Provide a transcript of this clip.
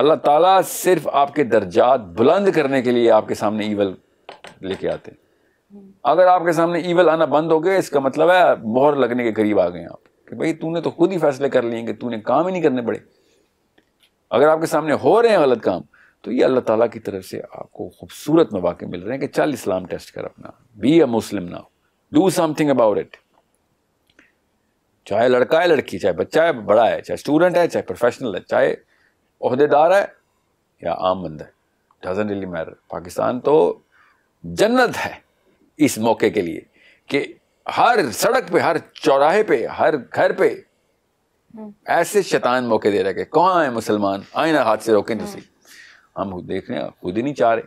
अल्लाह ताला सिर्फ आपके दर्जात बुलंद करने के लिए आपके सामने ईवल लेके आते हैं अगर आपके सामने ईवल आना बंद हो गया इसका मतलब है मोहर लगने के करीब आ गए आप कि भाई तूने तो खुद ही फैसले कर लिए कि तूने काम ही नहीं करने पड़े अगर आपके सामने हो रहे हैं गलत काम तो ये अल्लाह ताला की तरफ से आपको खूबसूरत मौाक़े मिल रहे हैं कि चल इस्लाम टेस्ट कर अपना बी अ मुस्लिम ना डू समथिंग अबाउट इट चाहे लड़का है लड़की चाहे बच्चा है बड़ा है चाहे स्टूडेंट है चाहे प्रोफेशनल है चाहे अहदेदार है या आम बंद है डजेंट रियली मैटर पाकिस्तान तो जन्नत है इस मौके के लिए कि हर सड़क पे हर चौराहे पे हर घर पे हम्म। ऐसे शैतान मौके दे रखे कहाँ है मुसलमान आए ना हाथ से रोकें तुम तो हम्म। हम देख रहे हैं खुद ही नहीं चाह रहे